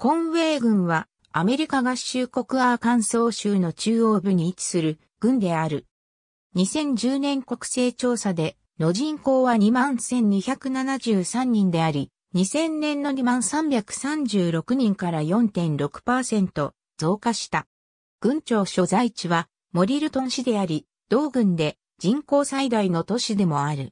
コンウェイ軍はアメリカ合衆国アーカンソー州の中央部に位置する軍である。2010年国勢調査での人口は21,273人であり、2000年の2336人から4.6%増加した。軍庁所在地はモリルトン市であり、同軍で人口最大の都市でもある。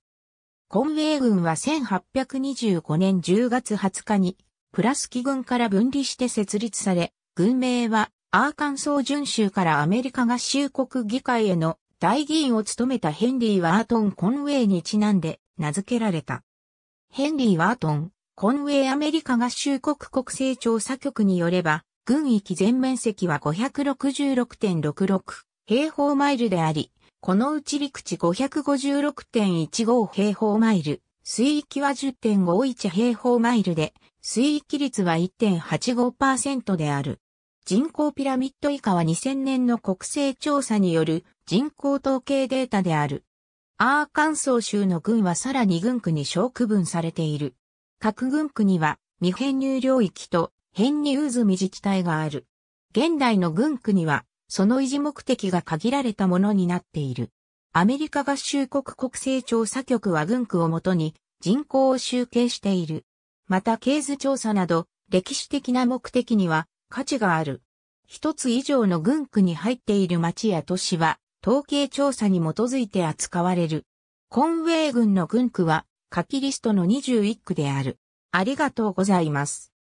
コンウェイ軍は1825年10月20日にプラス機軍から分離して設立され、軍名はアーカンソー巡州からアメリカ合衆国議会への大議員を務めたヘンリー・ワートン・コンウェイにちなんで名付けられた。ヘンリー・ワートン、コンウェイアメリカ合衆国国勢調査局によれば、軍域全面積は566.66平方マイルであり、このうち陸地556.15平方マイル、水域は10.51平方マイルで、水域率は1.85%である。人口ピラミッド以下は2000年の国勢調査による人口統計データである。アーカンソー州の軍はさらに軍区に小区分されている。各軍区には未編入領域と編入済み自治体がある。現代の軍区にはその維持目的が限られたものになっている。アメリカ合衆国国勢調査局は軍区をもとに人口を集計している。また経図調査など歴史的な目的には価値がある。一つ以上の軍区に入っている町や都市は統計調査に基づいて扱われる。コンウェイ軍の軍区は下記リストの21区である。ありがとうございます。